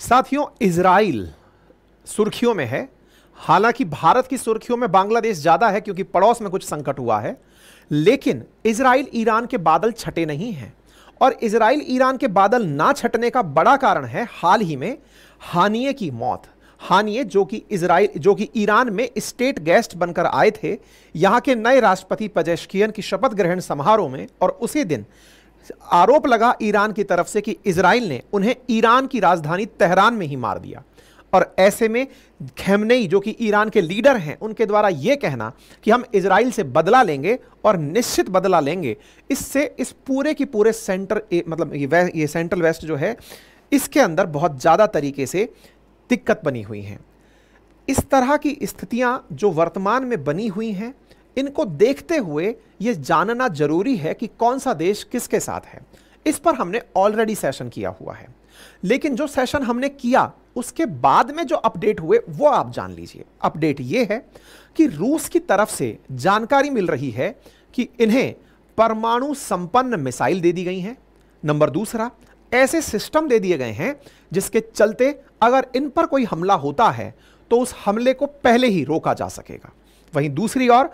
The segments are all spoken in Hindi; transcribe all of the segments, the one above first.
साथियों इसराइल सुर्खियों में है हालांकि भारत की सुर्खियों में बांग्लादेश ज्यादा है क्योंकि पड़ोस में कुछ संकट हुआ है लेकिन इसराइल ईरान के बादल छटे नहीं हैं और इसराइल ईरान के बादल ना छटने का बड़ा कारण है हाल ही में हानिये की मौत हानिये जो कि इसराइल जो कि ईरान में स्टेट गेस्ट बनकर आए थे यहां के नए राष्ट्रपति पजेशकियन की शपथ ग्रहण समारोह में और उसी दिन आरोप लगा ईरान की तरफ से कि इसराइल ने उन्हें ईरान की राजधानी तेहरान में ही मार दिया और ऐसे में खेमनई जो कि ईरान के लीडर हैं उनके द्वारा ये कहना कि हम इसराइल से बदला लेंगे और निश्चित बदला लेंगे इससे इस पूरे की पूरे सेंटर मतलब ये, वे, ये सेंट्रल वेस्ट जो है इसके अंदर बहुत ज़्यादा तरीके से दिक्कत बनी हुई हैं इस तरह की स्थितियां जो वर्तमान में बनी हुई हैं इनको देखते हुए ये जानना जरूरी है कि कौन सा देश किसके साथ है इस पर हमने ऑलरेडी सेशन किया हुआ है लेकिन जो सेशन हमने किया उसके बाद में जो अपडेट हुए वो आप जान लीजिए अपडेट ये है कि रूस की तरफ से जानकारी मिल रही है कि इन्हें परमाणु संपन्न मिसाइल दे दी गई हैं नंबर दूसरा ऐसे सिस्टम दे दिए गए हैं जिसके चलते अगर इन पर कोई हमला होता है तो उस हमले को पहले ही रोका जा सकेगा वहीं दूसरी ओर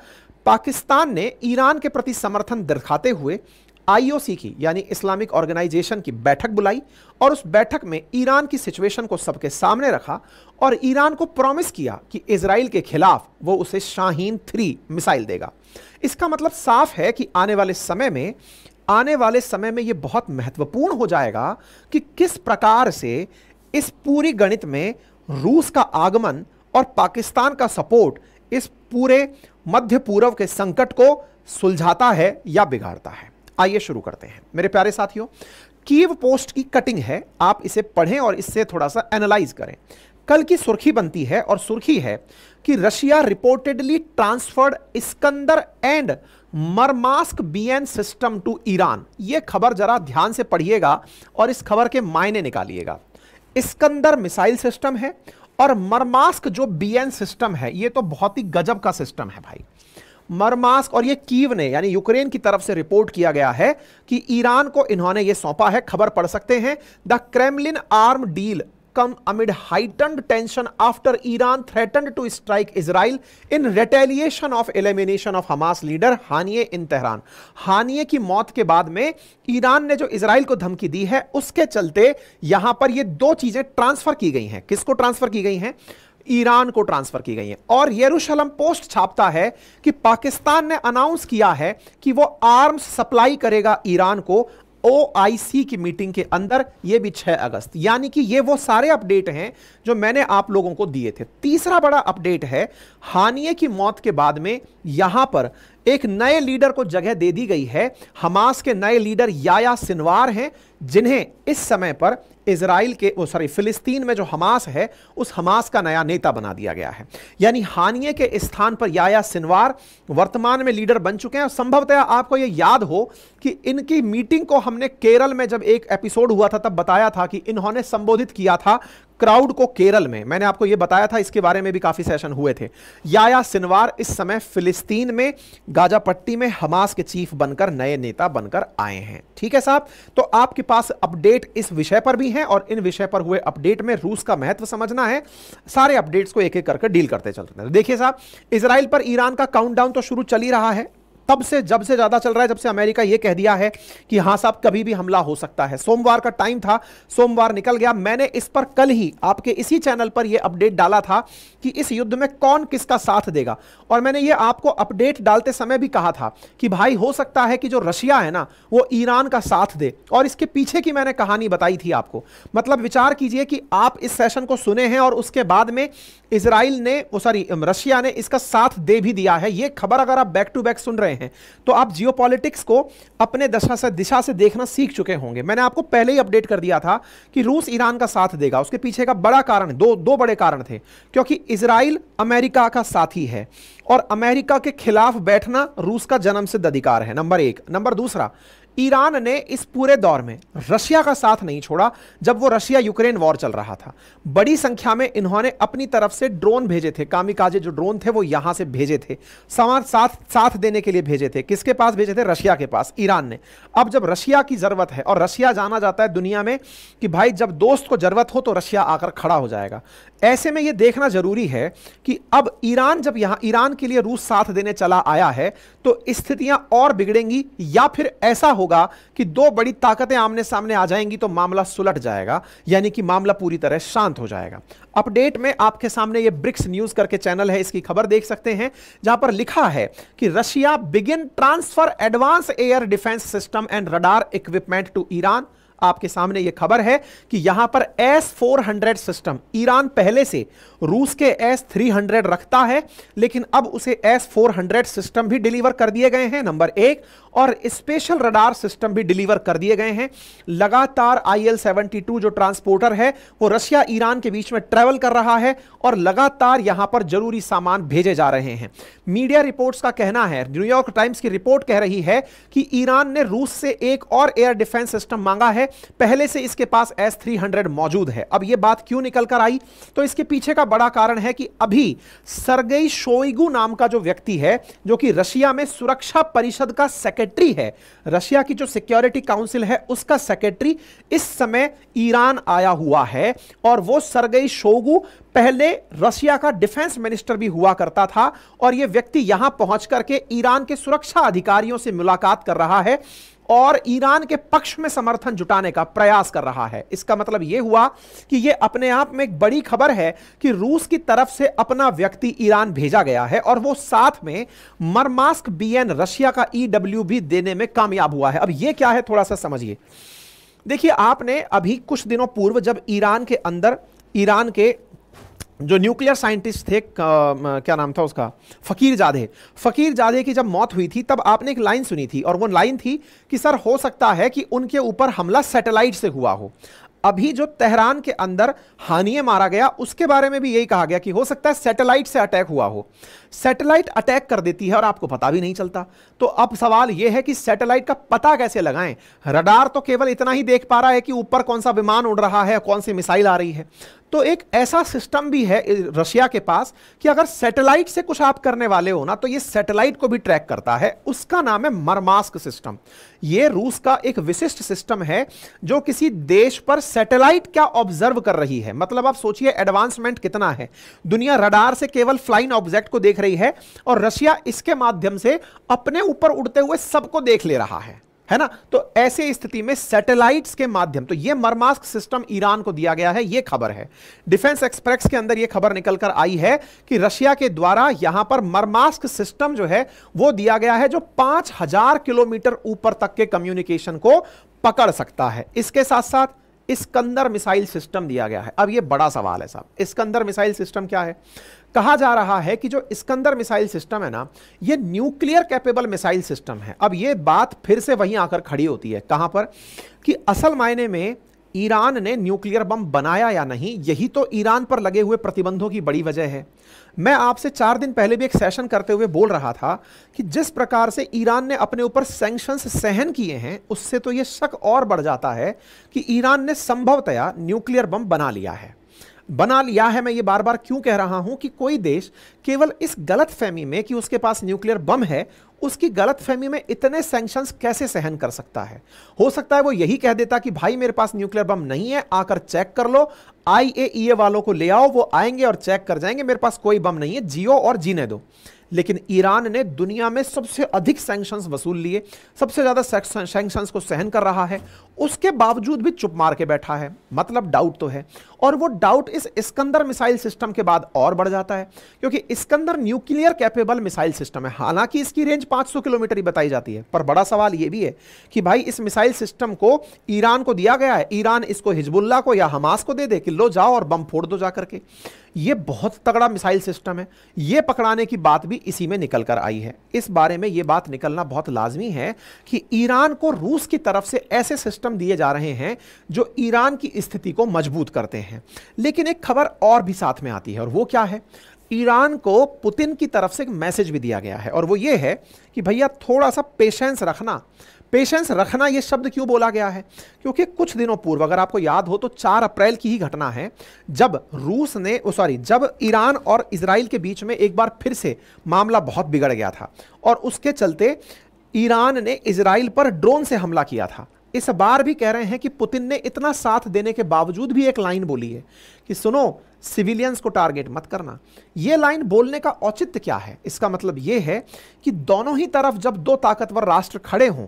पाकिस्तान ने ईरान के प्रति समर्थन दिखाते हुए आईओसी की यानी इस्लामिक ऑर्गेनाइजेशन की बैठक बुलाई और उस बैठक में ईरान की सिचुएशन को सबके सामने रखा और ईरान को प्रॉमिस किया कि इसराइल के खिलाफ वो उसे शाहीन थ्री मिसाइल देगा इसका मतलब साफ है कि आने वाले समय में आने वाले समय में ये बहुत महत्वपूर्ण हो जाएगा कि किस प्रकार से इस पूरी गणित में रूस का आगमन और पाकिस्तान का सपोर्ट इस पूरे मध्य पूर्व के संकट को सुलझाता है या बिगाड़ता है आइए शुरू करते हैं मेरे प्यारे साथियों कीव पोस्ट की कटिंग है आप इसे पढ़ें और इससे थोड़ा सा एनालाइज करें कल की सुर्खी बनती है और सुर्खी है कि Russia reportedly transferred Iskander and Murmansk BN system to Iran यह खबर जरा ध्यान से पढ़िएगा और इस खबर के मायने निकालिएगा स्कंदर मिसाइल सिस्टम है और मरमास्क जो बीएन सिस्टम है ये तो बहुत ही गजब का सिस्टम है भाई मरमास्क और ये कीव ने यानी यूक्रेन की तरफ से रिपोर्ट किया गया है कि ईरान को इन्होंने ये सौंपा है खबर पढ़ सकते हैं the Kremlin arm deal come amid heightened tension after Iran threatened to strike Israel in retaliation of elimination of Hamas leader Haniyeh in Tehran. Haniyeh की मौत के बाद में ईरान ने जो इसराइल को धमकी दी है उसके चलते यहां पर ये दो चीजें ट्रांसफर की गई हैं किसको ट्रांसफर की गई हैं ईरान को ट्रांसफर की गई है और यरूशलम पोस्ट छापता है कि पाकिस्तान ने अनाउंस किया है कि वो आर्म्स सप्लाई करेगा ईरान को ओआईसी की मीटिंग के अंदर ये भी 6 अगस्त यानी कि ये वो सारे अपडेट हैं जो मैंने आप लोगों को दिए थे तीसरा बड़ा अपडेट है हानिये की मौत के बाद में यहां पर एक नए लीडर को जगह दे दी गई है हमास के नए लीडर याया सिनवार हैं जिन्हें इस समय पर इसराइल के सॉरी फिलिस्तीन में जो हमास है उस हमास का नया नेता बना दिया गया है यानी हानिये के स्थान पर याया सिनवार वर्तमान में लीडर बन चुके हैं और संभवतः आपको यह याद हो कि इनकी मीटिंग को हमने केरल में जब एक एपिसोड हुआ था तब बताया था कि इन्होंने संबोधित किया था क्राउड को केरल में मैंने आपको यह बताया था इसके बारे में भी काफी सेशन हुए थे याया सिनवार इस समय फिलिस्तीन में गाजापट्टी में हमास के चीफ बनकर नए नेता बनकर आए हैं ठीक है साहब तो आपके पास अपडेट इस विषय पर भी है और इन विषय पर हुए अपडेट में रूस का महत्व समझना है सारे अपडेट्स को एक एक करके डील करते चलते देखिए साहब इसराइल पर ईरान का काउंट तो शुरू चल ही रहा है तब से जब से ज्यादा चल रहा है जब से अमेरिका यह कह दिया है कि हां साहब कभी भी हमला हो सकता है सोमवार का टाइम था सोमवार निकल गया मैंने इस पर कल ही आपके इसी चैनल पर यह अपडेट डाला था कि इस युद्ध में कौन किसका साथ देगा और मैंने यह आपको अपडेट डालते समय भी कहा था कि भाई हो सकता है कि जो रशिया है ना वो ईरान का साथ दे और इसके पीछे की मैंने कहानी बताई थी आपको मतलब विचार कीजिए कि आप इस सेशन को सुने हैं और उसके बाद में इसराइल ने सॉरी रशिया ने इसका साथ दे भी दिया है ये खबर अगर आप बैक टू बैक सुन रहे रहे हैं तो आप जियो को अपने दशा से दिशा से देखना सीख चुके होंगे मैंने आपको पहले ही अपडेट कर दिया था कि रूस ईरान का साथ देगा उसके पीछे का बड़ा कारण दो दो बड़े कारण थे क्योंकि इसराइल अमेरिका का साथी है और अमेरिका के खिलाफ बैठना रूस का जन्म सिद्ध अधिकार है नंबर एक नंबर दूसरा ईरान ने इस पूरे दौर में रशिया का साथ नहीं छोड़ा जब वो रशिया यूक्रेन वॉर चल रहा था बड़ी संख्या में इन्होंने अपनी तरफ से ड्रोन भेजे थे कामिकाजे जो ड्रोन थे वो यहां से भेजे थे समाज साथ साथ देने के लिए भेजे थे किसके पास भेजे थे रशिया के पास ईरान ने अब जब रशिया की जरूरत है और रशिया जाना जाता है दुनिया में कि भाई जब दोस्त को जरूरत हो तो रशिया आकर खड़ा हो जाएगा ऐसे में यह देखना जरूरी है कि अब ईरान जब यहां ईरान के लिए रूस साथ देने चला आया है तो स्थितियां और बिगड़ेंगी या फिर ऐसा हो होगा कि दो बड़ी ताकतें आमने सामने आ जाएंगी तो मामला सुलट जाएगा यानी कि मामला पूरी तरह शांत हो जाएगा अपडेट में आपके सामने ये ब्रिक्स न्यूज करके चैनल है इसकी खबर देख सकते हैं जहां पर लिखा है कि Russia begin transfer advance air defence system and radar equipment to Iran आपके सामने यह खबर है कि यहां पर एस 400 सिस्टम ईरान पहले से रूस के एस 300 रखता है लेकिन अब उसे एस 400 सिस्टम भी डिलीवर कर दिए गए हैं नंबर एक और स्पेशल रडार सिस्टम भी डिलीवर कर दिए गए हैं लगातार आई एल जो ट्रांसपोर्टर है वो रशिया ईरान के बीच में ट्रेवल कर रहा है और लगातार यहां पर जरूरी सामान भेजे जा रहे हैं मीडिया रिपोर्ट्स का कहना है न्यूयॉर्क टाइम्स की रिपोर्ट कह रही है कि ईरान ने रूस से एक और एयर डिफेंस सिस्टम मांगा है पहले से इसके पास एस थ्री मौजूद है अब यह बात क्यों निकल कर आई तो इसके पीछे का बड़ा कारण है कि अभी सरगई शोईगु नाम का जो व्यक्ति है जो कि रशिया में सुरक्षा परिषद का सेकेंड सेक्रेटरी है रशिया की जो सिक्योरिटी काउंसिल है उसका सेक्रेटरी इस समय ईरान आया हुआ है और वो सरगई शोगु पहले रशिया का डिफेंस मिनिस्टर भी हुआ करता था और ये व्यक्ति यहां पहुंच करके ईरान के सुरक्षा अधिकारियों से मुलाकात कर रहा है और ईरान के पक्ष में समर्थन जुटाने का प्रयास कर रहा है इसका मतलब यह हुआ कि यह अपने आप में एक बड़ी खबर है कि रूस की तरफ से अपना व्यक्ति ईरान भेजा गया है और वो साथ में मरमास्क बीएन रशिया का ईडब्ल्यू भी देने में कामयाब हुआ है अब यह क्या है थोड़ा सा समझिए देखिए आपने अभी कुछ दिनों पूर्व जब ईरान के अंदर ईरान के जो न्यूक्लियर साइंटिस्ट थे क्या नाम था उसका फ़कीर जादे फ़कीर जादे की जब मौत हुई थी तब आपने एक लाइन सुनी थी और वो लाइन थी कि सर हो सकता है कि उनके ऊपर हमला सैटेलाइट से हुआ हो अभी जो तेहरान के अंदर हानिए मारा गया उसके बारे में भी यही कहा गया कि हो सकता है सैटेलाइट से अटैक हुआ हो सैटेलाइट अटैक कर देती है और आपको पता भी नहीं चलता तो अब सवाल यह है कि सैटेलाइट का पता कैसे लगाएं रडार तो केवल इतना ही देख पा रहा है कि ऊपर कौन सा विमान उड़ रहा है कौन सी मिसाइल आ रही है तो एक ऐसा सिस्टम भी है रशिया के पास कि अगर सैटेलाइट से कुछ आप करने वाले हो ना तो ये सैटेलाइट को भी ट्रैक करता है उसका नाम है मरमास्क सिस्टम ये रूस का एक विशिष्ट सिस्टम है जो किसी देश पर सैटेलाइट क्या ऑब्जर्व कर रही है मतलब आप सोचिए एडवांसमेंट कितना है दुनिया रडार से केवल फ्लाइंग ऑब्जेक्ट को देख रही है और रशिया इसके माध्यम से अपने ऊपर उड़ते हुए सबको देख ले रहा है है ना तो ऐसे स्थिति में सैटेलाइट्स के माध्यम तो यह मरमास्क सिस्टम ईरान को दिया गया है यह खबर है डिफेंस एक्सप्रेस के अंदर यह खबर निकलकर आई है कि रशिया के द्वारा यहां पर मरमास्क सिस्टम जो है वो दिया गया है जो 5000 किलोमीटर ऊपर तक के कम्युनिकेशन को पकड़ सकता है इसके साथ साथ इसकंदर मिसाइल सिस्टम दिया गया है अब यह बड़ा सवाल है साहब इसकंदर मिसाइल सिस्टम क्या है कहा जा रहा है कि जो स्कंदर मिसाइल सिस्टम है ना ये न्यूक्लियर कैपेबल मिसाइल सिस्टम है अब ये बात फिर से वहीं आकर खड़ी होती है कहां पर कि असल मायने में ईरान ने न्यूक्लियर बम बनाया या नहीं यही तो ईरान पर लगे हुए प्रतिबंधों की बड़ी वजह है मैं आपसे चार दिन पहले भी एक सेशन करते हुए बोल रहा था कि जिस प्रकार से ईरान ने अपने ऊपर सेंक्शन सहन किए हैं उससे तो यह शक और बढ़ जाता है कि ईरान ने संभवतया न्यूक्लियर बम बना लिया है बना लिया है मैं ये बार बार क्यों कह रहा हूं कि कोई देश केवल इस गलत फहमी में कि उसके पास न्यूक्लियर बम है उसकी गलत फहमी में इतने सैंक्शंस कैसे सहन कर सकता है हो सकता है वो यही कह देता कि भाई मेरे पास न्यूक्लियर बम नहीं है आकर चेक कर लो आईएईए e वालों को ले आओ वो आएंगे और चेक कर जाएंगे मेरे पास कोई बम नहीं है जियो और जीने दो लेकिन ईरान ने दुनिया में सबसे अधिक सैंक्शंस वसूल लिए सबसे ज़्यादा सैंक्शंस को सहन कर रहा है उसके बावजूद भी चुप मार के बैठा है मतलब डाउट तो है और वो डाउट इस स्कंदर मिसाइल सिस्टम के बाद और बढ़ जाता है क्योंकि Iskander nuclear capable missile system है हालांकि इसकी रेंज 500 किलोमीटर ही बताई जाती है पर बड़ा सवाल ये भी है कि भाई इस मिसाइल सिस्टम को ईरान को दिया गया है ईरान इसको हिजबुल्ला को या हमास को दे दे कि लो जाओ और बम फोड़ दो जाकर के ये बहुत तगड़ा मिसाइल सिस्टम है ये पकड़ाने की बात भी इसी में निकल कर आई है इस बारे में ये बात निकलना बहुत लाजमी है कि ईरान को रूस की तरफ से ऐसे सिस्टम दिए जा रहे हैं जो ईरान की स्थिति को मजबूत करते हैं हैं लेकिन एक खबर और भी साथ में आती है और वो क्या है ईरान को पुतिन की तरफ से एक मैसेज भी दिया गया है और वो ये है कि भैया थोड़ा सा पेशेंस रखना पेशेंस रखना ये शब्द क्यों बोला गया है क्योंकि कुछ दिनों पूर्व अगर आपको याद हो तो 4 अप्रैल की ही घटना है जब रूस ने सॉरी जब ईरान और इसराइल के बीच में एक बार फिर से मामला बहुत बिगड़ गया था और उसके चलते ईरान ने इसराइल पर ड्रोन से हमला किया था इस बार भी कह रहे हैं कि पुतिन ने इतना साथ देने के बावजूद भी एक लाइन बोली है कि सुनो सिविलियंस को टारगेट मत करना यह लाइन बोलने का औचित्य क्या है इसका मतलब यह है कि दोनों ही तरफ जब दो ताकतवर राष्ट्र खड़े हों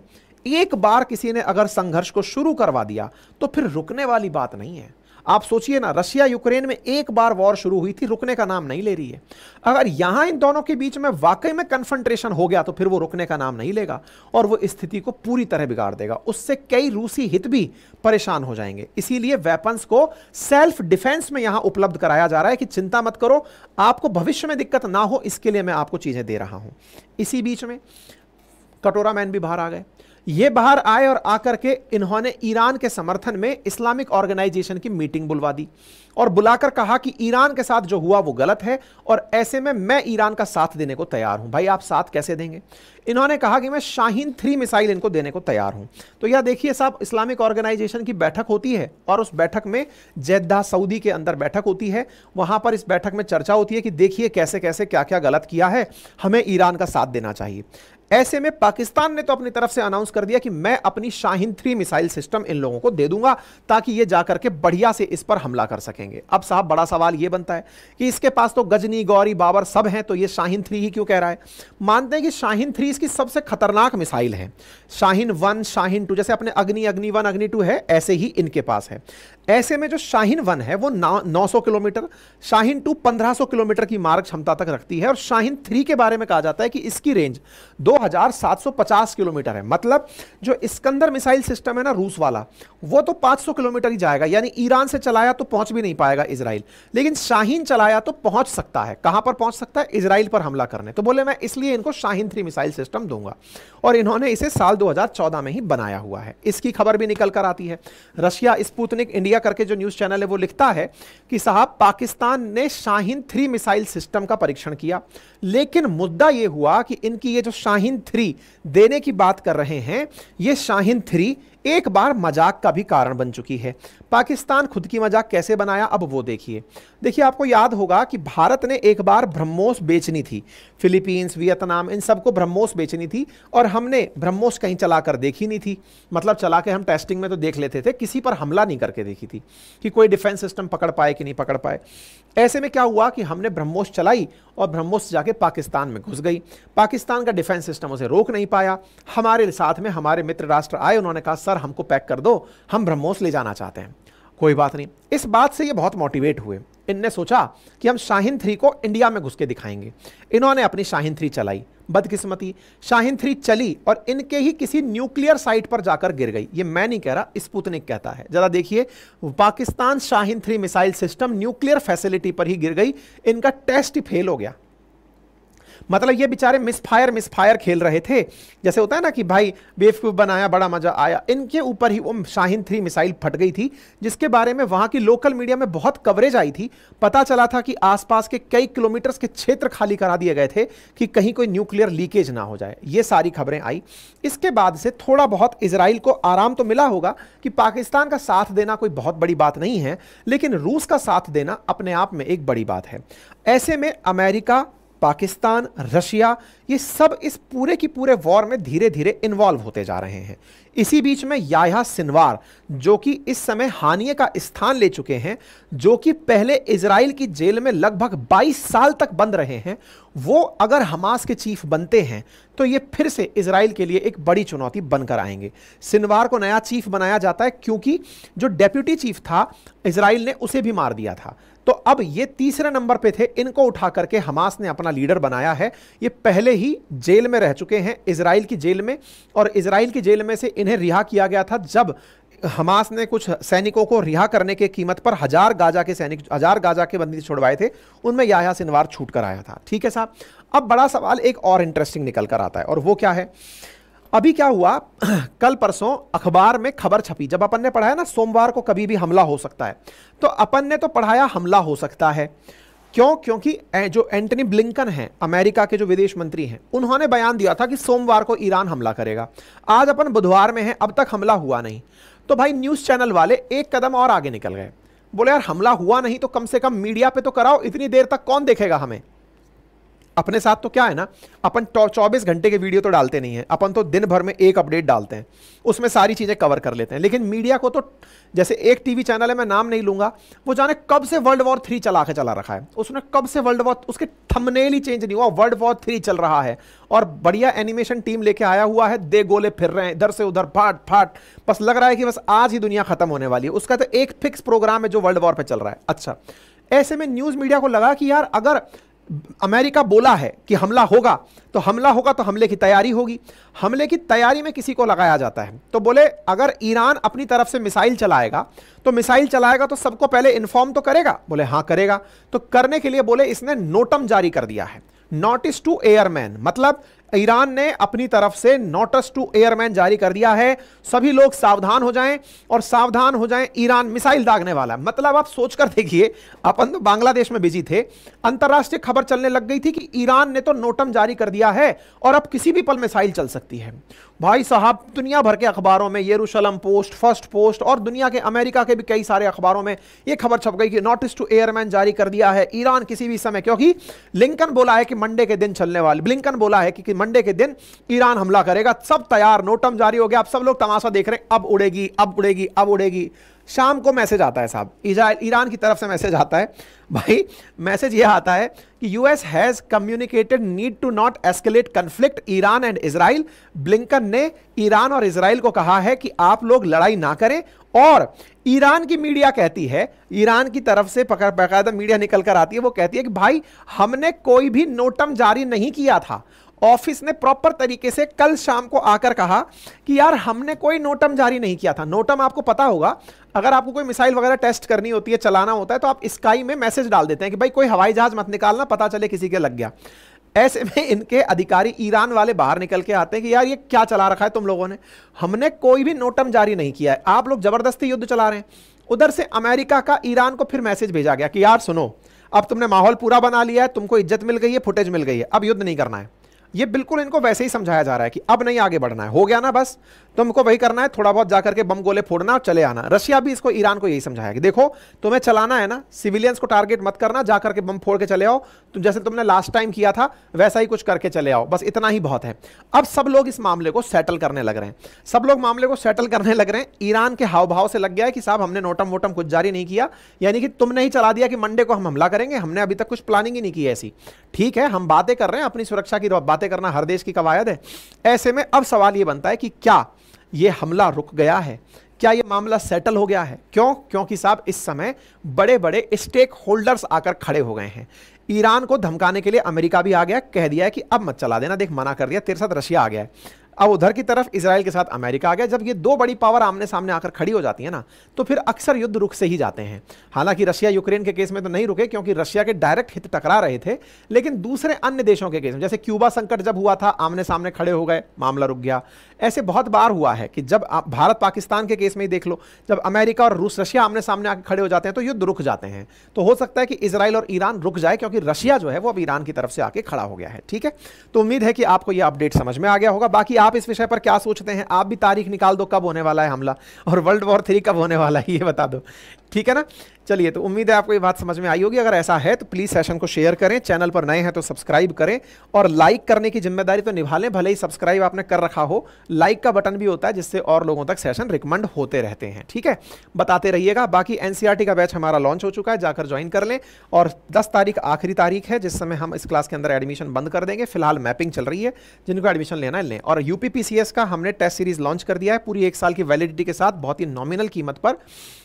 एक बार किसी ने अगर संघर्ष को शुरू करवा दिया तो फिर रुकने वाली बात नहीं है आप सोचिए ना रशिया यूक्रेन में एक बार वॉर शुरू हुई थी रुकने का नाम नहीं ले रही है अगर यहां इन दोनों के बीच में वाकई में कन्फंट्रेशन हो गया तो फिर वो रुकने का नाम नहीं लेगा और वो स्थिति को पूरी तरह बिगाड़ देगा उससे कई रूसी हित भी परेशान हो जाएंगे इसीलिए वेपन्स को सेल्फ डिफेंस में यहां उपलब्ध कराया जा रहा है कि चिंता मत करो आपको भविष्य में दिक्कत ना हो इसके लिए मैं आपको चीजें दे रहा हूं इसी बीच में कटोरा मैन भी बाहर आ गए ये बाहर आए और आकर के इन्होंने ईरान के समर्थन में इस्लामिक ऑर्गेनाइजेशन की मीटिंग बुलवा दी और बुलाकर कहा कि ईरान के साथ जो हुआ वो गलत है और ऐसे में मैं ईरान का साथ देने को तैयार हूं भाई आप साथ कैसे देंगे इन्होंने कहा कि मैं शाहीन थ्री मिसाइल इनको देने को तैयार हूं तो यह देखिए साहब इस्लामिक ऑर्गेनाइजेशन की बैठक होती है और उस बैठक में जद्दा सऊदी के अंदर बैठक होती है वहां पर इस बैठक में चर्चा होती है कि देखिए कैसे कैसे क्या क्या गलत किया है हमें ईरान का साथ देना चाहिए ऐसे में पाकिस्तान ने तो अपनी तरफ से अनाउंस कर दिया कि मैं अपनी शाहीन थ्री मिसाइल सिस्टम इन लोगों को दे दूंगा ताकि ये जाकर के बढ़िया से इस पर हमला कर सके सकेंगे अब साहब बड़ा सवाल यह बनता है कि इसके पास तो गजनी गौरी बाबर सब हैं तो ये शाहीन थ्री ही क्यों कह रहा है मानते हैं कि शाहीन थ्री इसकी सबसे खतरनाक मिसाइल है शाहीन वन शाहीन टू जैसे अपने अग्नि अग्नि वन अग्नि टू है ऐसे ही इनके पास है ऐसे में जो शाहीन वन है वो नौ सौ किलोमीटर शाहीन टू पंद्रह सौ किलोमीटर की मार्ग क्षमता तक रखती है और शाहीन थ्री के बारे में कहा जाता है कि इसकी रेंज दो हजार सात सौ पचास किलोमीटर है मतलब जो स्कंदर मिसाइल सिस्टम है ना रूस वाला वो तो पांच सौ किलोमीटर ही जाएगा यानी ईरान से चलाया तो पहुंच भी नहीं नहीं पाएगा इसराइल लेकिन शाहीन चलाया तो पहुंच सकता है कहां पर पहुंच सकता है इसराइल पर हमला करने तो बोले मैं इसलिए इनको शाहीन थ्री मिसाइल सिस्टम दूंगा और इन्होंने इसे साल 2014 में ही बनाया हुआ है इसकी खबर भी निकल कर आती है रशिया स्पूतनिक इंडिया करके जो न्यूज़ चैनल है वो लिखता है कि साहब पाकिस्तान ने शाहीन थ्री मिसाइल सिस्टम का परीक्षण किया लेकिन मुद्दा यह हुआ कि इनकी ये जो शाहीन थ्री देने की बात कर रहे हैं ये शाहीन थ्री एक बार मजाक का भी कारण बन चुकी है पाकिस्तान खुद की मजाक कैसे बनाया अब वो देखिए देखिए आपको याद होगा कि भारत ने एक बार ब्रह्मोस बेचनी थी फिलीपींस वियतनाम इन सबको ब्रह्मोस बेचनी थी और हमने ब्रह्मोस कहीं चला कर देखी नहीं थी मतलब चला के हम टेस्टिंग में तो देख लेते थे किसी पर हमला नहीं करके देखी थी कि कोई डिफेंस सिस्टम पकड़ पाए कि नहीं पकड़ पाए ऐसे में क्या हुआ कि हमने ब्रह्मोस चलाई और ब्रह्मोस जाके पाकिस्तान में घुस गई पाकिस्तान का डिफेंस सिस्टम उसे रोक नहीं पाया हमारे साथ में हमारे मित्र राष्ट्र आए उन्होंने कहा सर हमको पैक कर दो हम ब्रह्मोस ले जाना चाहते हैं कोई बात नहीं इस बात से ये बहुत मोटिवेट हुए इनने सोचा कि हम शाहिन थ्री को इंडिया में घुस के दिखाएंगे इन्होंने अपनी शाहिन थ्री चलाई बदकिस्मती शाहिन थ्री चली और इनके ही किसी न्यूक्लियर साइट पर जाकर गिर गई ये मैं नहीं कह रहा स्पुतनिक कहता है ज़रा देखिए Pakistan Shaheen three missile system nuclear facility पर ही गिर गई इनका टेस्ट फेल हो गया मतलब ये बेचारे मिस फायर मिस फायर खेल रहे थे जैसे होता है ना कि भाई बेवकूफ़ बनाया बड़ा मज़ा आया इनके ऊपर ही वो शाहिन थ्री मिसाइल फट गई थी जिसके बारे में वहां की लोकल मीडिया में बहुत कवरेज आई थी पता चला था कि आसपास के कई किलोमीटर्स के क्षेत्र खाली करा दिए गए थे कि कहीं कोई न्यूक्लियर लीकेज ना हो जाए ये सारी खबरें आई इसके बाद से थोड़ा बहुत इसराइल को आराम तो मिला होगा कि पाकिस्तान का साथ देना कोई बहुत बड़ी बात नहीं है लेकिन रूस का साथ देना अपने आप में एक बड़ी बात है ऐसे में अमेरिका पाकिस्तान रशिया ये सब इस पूरे की पूरे वॉर में धीरे धीरे इन्वॉल्व होते जा रहे हैं इसी बीच में याया सिनवार जो कि इस समय हानिये का स्थान ले चुके हैं जो कि पहले इसराइल की जेल में लगभग 22 साल तक बंद रहे हैं वो अगर हमास के चीफ बनते हैं तो ये फिर से इसराइल के लिए एक बड़ी चुनौती बनकर आएंगे सिनवार को नया चीफ बनाया जाता है क्योंकि जो डेप्यूटी चीफ था इसराइल ने उसे भी मार दिया था तो अब ये तीसरे नंबर पे थे इनको उठा करके हमास ने अपना लीडर बनाया है ये पहले ही जेल में रह चुके हैं इसराइल की जेल में और इसराइल की जेल में से इन्हें रिहा किया गया था जब हमास ने कुछ सैनिकों को रिहा करने के कीमत पर हजार गाजा के सैनिक हजार गाजा के बंदी छुड़वाए थे उनमें याया सिनवार छूट कर आया था ठीक है साहब अब बड़ा सवाल एक और इंटरेस्टिंग निकल कर आता है और वो क्या है अभी क्या हुआ कल परसों अखबार में खबर छपी जब अपन ने पढ़ाया ना सोमवार को कभी भी हमला हो सकता है तो अपन ने तो पढ़ाया हमला हो सकता है क्यों क्योंकि जो एंटनी ब्लिंकन हैं अमेरिका के जो विदेश मंत्री हैं उन्होंने बयान दिया था कि सोमवार को ईरान हमला करेगा आज अपन बुधवार में हैं अब तक हमला हुआ नहीं तो भाई न्यूज़ चैनल वाले एक कदम और आगे निकल गए बोले यार हमला हुआ नहीं तो कम से कम मीडिया पे तो कराओ इतनी देर तक कौन देखेगा हमें अपने साथ तो क्या है ना अपन 24 घंटे के वीडियो तो डालते नहीं हैं अपन तो दिन भर में एक अपडेट डालते हैं उसमें सारी चीज़ें कवर कर लेते हैं लेकिन मीडिया को तो जैसे एक टीवी चैनल है मैं नाम नहीं लूंगा वो जाने कब से वर्ल्ड वॉर थ्री चला के चला रखा है उसने कब से वर्ल्ड वॉर उसके थमनेल ही चेंज नहीं हुआ वर्ल्ड वॉर थ्री चल रहा है और बढ़िया एनिमेशन टीम लेके आया हुआ है दे गोले फिर रहे हैं इधर से उधर फाट फाट बस लग रहा है कि बस आज ही दुनिया खत्म होने वाली है उसका तो एक फिक्स प्रोग्राम है जो वर्ल्ड वॉर पर चल रहा है अच्छा ऐसे में न्यूज़ मीडिया को लगा कि यार अगर अमेरिका बोला है कि हमला होगा तो हमला होगा तो हमले की तैयारी होगी हमले की तैयारी में किसी को लगाया जाता है तो बोले अगर ईरान अपनी तरफ से मिसाइल चलाएगा तो मिसाइल चलाएगा तो सबको पहले इन्फॉर्म तो करेगा बोले हाँ करेगा तो करने के लिए बोले इसने नोटम जारी कर दिया है नोटिस टू एयरमैन मतलब ईरान ने अपनी तरफ से नोटस टू एयरमैन जारी कर दिया है सभी लोग सावधान हो जाएं और सावधान हो जाएं ईरान मिसाइल दागने वाला मतलब आप सोच कर देखिए अपन तो बांग्लादेश में बिजी थे अंतर्राष्ट्रीय खबर चलने लग गई थी कि ईरान ने तो नोटम जारी कर दिया है और अब किसी भी पल मिसाइल चल सकती है भाई साहब दुनिया भर के अखबारों में येरूशलम पोस्ट फर्स्ट पोस्ट और दुनिया के अमेरिका के भी कई सारे अखबारों में यह खबर छप गई कि नोटिस टू एयरमैन जारी कर दिया है ईरान किसी भी समय क्योंकि लिंकन बोला है कि मंडे के दिन चलने वाले ब्लिंकन बोला है कि मंडे के दिन ईरान हमला करेगा सब तैयार नोटम जारी हो गया आप सब लोग तमाशा देख रहे हैं अब उड़ेगी अब उड़ेगी अब उड़ेगी शाम को मैसेज आता है साहब इजराइल ईरान की तरफ से मैसेज आता है भाई मैसेज यह आता है कि US has communicated need to not escalate conflict Iran and Israel Blinken ने ईरान और इसराइल को कहा है कि आप लोग लड़ाई ना करें और ईरान की मीडिया कहती है ईरान की तरफ से पकड़ बाकायदा मीडिया निकल कर आती है वो कहती है कि भाई हमने कोई भी नोटम जारी नहीं किया था ऑफिस ने प्रॉपर तरीके से कल शाम को आकर कहा कि यार हमने कोई नोटम जारी नहीं किया था नोटम आपको पता होगा अगर आपको कोई मिसाइल वगैरह टेस्ट करनी होती है चलाना होता है तो आप स्काई में मैसेज डाल देते हैं कि भाई कोई हवाई जहाज मत निकालना पता चले किसी के लग गया ऐसे में इनके अधिकारी ईरान वाले बाहर निकल के आते हैं कि यार ये क्या चला रखा है तुम लोगों ने हमने कोई भी नोटम जारी नहीं किया है आप लोग जबरदस्ती युद्ध चला रहे हैं उधर से अमेरिका का ईरान को फिर मैसेज भेजा गया कि यार सुनो अब तुमने माहौल पूरा बना लिया है तुमको इज्जत मिल गई है फुटेज मिल गई है अब युद्ध नहीं करना है ये बिल्कुल इनको वैसे ही समझाया जा रहा है कि अब नहीं आगे बढ़ना है हो गया ना बस तो हमको वही करना है थोड़ा बहुत जाकर के बम गोले फोड़ना और चले आना रशिया भी इसको ईरान को यही समझाया कि देखो तुम्हें चलाना है ना सिविलियंस को टारगेट मत करना जाकर के बम फोड़ के चले आओ तुम तो जैसे तुमने लास्ट टाइम किया था वैसा ही कुछ करके चले आओ बस इतना ही बहुत है अब सब लोग इस मामले को सेटल करने लग रहे हैं सब लोग मामले को सेटल करने लग रहे हैं ईरान के हाव भाव से लग गया है कि साहब हमने नोटम वोटम कुछ जारी नहीं किया यानी कि तुमने ही चला दिया कि मंडे को हम हमला करेंगे हमने अभी तक कुछ प्लानिंग ही नहीं की ऐसी ठीक है हम बातें कर रहे हैं अपनी सुरक्षा की बातें करना हर देश की कवायद है ऐसे में अब सवाल ये बनता है कि क्या ये हमला रुक गया है क्या ये मामला सेटल हो गया है क्यों क्योंकि साहब इस समय बड़े बड़े स्टेक होल्डर्स आकर खड़े हो गए हैं ईरान को धमकाने के लिए अमेरिका भी आ गया कह दिया है कि अब मत चला देना देख मना कर दिया तेरे साथ रशिया आ गया है अब उधर की तरफ इसराइल के साथ अमेरिका आ गया जब ये दो बड़ी पावर आमने सामने आकर खड़ी हो जाती है ना तो फिर अक्सर युद्ध रुक से ही जाते हैं हालांकि रशिया यूक्रेन के केस में तो नहीं रुके क्योंकि रशिया के डायरेक्ट हित टकरा रहे थे लेकिन दूसरे अन्य देशों के केस में जैसे क्यूबा संकट जब हुआ था आमने सामने खड़े हो गए मामला रुक गया ऐसे बहुत बार हुआ है कि जब भारत पाकिस्तान के केस में ही देख लो जब अमेरिका और रूस रशिया आमने सामने आकर खड़े हो जाते हैं तो युद्ध रुक जाते हैं तो हो सकता है कि इसराइल और ईरान रुक जाए क्योंकि रशिया जो है वो अब ईरान की तरफ से आके खड़ा हो गया है ठीक है तो उम्मीद है कि आपको यह अपडेट समझ में आ गया होगा बाकी आप इस विषय पर क्या सोचते हैं आप भी तारीख निकाल दो कब होने वाला है हमला और वर्ल्ड वॉर थ्री कब होने वाला है ये बता दो ठीक है ना चलिए तो उम्मीद है आपको ये बात समझ में आई होगी अगर ऐसा है तो प्लीज़ सेशन को शेयर करें चैनल पर नए हैं तो सब्सक्राइब करें और लाइक करने की जिम्मेदारी तो निभा लें भले ही सब्सक्राइब आपने कर रखा हो लाइक का बटन भी होता है जिससे और लोगों तक सेशन रिकमेंड होते रहते हैं ठीक है बताते रहिएगा बाकी एन e का बैच हमारा लॉन्च हो चुका है जाकर ज्वाइन कर लें और दस तारीख आखिरी तारीख है जिस समय हम इस क्लास के अंदर एडमिशन बंद कर देंगे फिलहाल मैपिंग चल रही है जिनको एडमिशन लेना है लें और यूपीपीसीएस का हमने टेस्ट सीरीज लॉन्च कर दिया है पूरी एक साल की वैलिडिटी के साथ बहुत ही नॉमिनल कीमत पर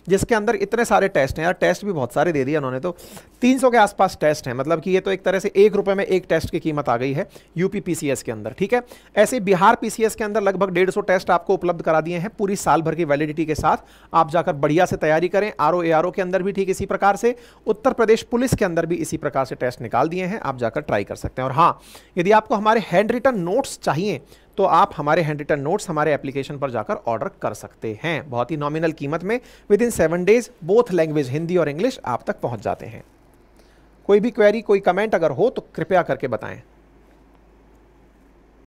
जिसके अंदर इतने सारे टेस्ट हैं यार टेस्ट भी बहुत सारे दे दिए उन्होंने तो 300 के आसपास टेस्ट हैं मतलब कि ये तो एक तरह से एक में एक टेस्ट की कीमत आ गई है यूपी पीसीएस के अंदर ठीक है ऐसे बिहार पीसीएस के अंदर लगभग डेढ़ टेस्ट आपको उपलब्ध करा दिए हैं पूरी साल भर की वैलिडिटी के साथ आप जाकर बढ़िया से तैयारी करें आर ओ के अंदर भी ठीक इसी प्रकार से उत्तर प्रदेश पुलिस के अंदर भी इसी प्रकार से टेस्ट निकाल दिए हैं आप जाकर ट्राई कर सकते हैं और हाँ यदि आपको हमारे हैंड रिटर्न नोट्स चाहिए तो आप हमारे हैंड रिटन नोट्स हमारे एप्लीकेशन पर जाकर ऑर्डर कर सकते हैं बहुत ही नॉमिनल कीमत में within seven days both language Hindi और इंग्लिश आप तक पहुंच जाते हैं कोई भी क्वेरी कोई कमेंट अगर हो तो कृपया करके बताएं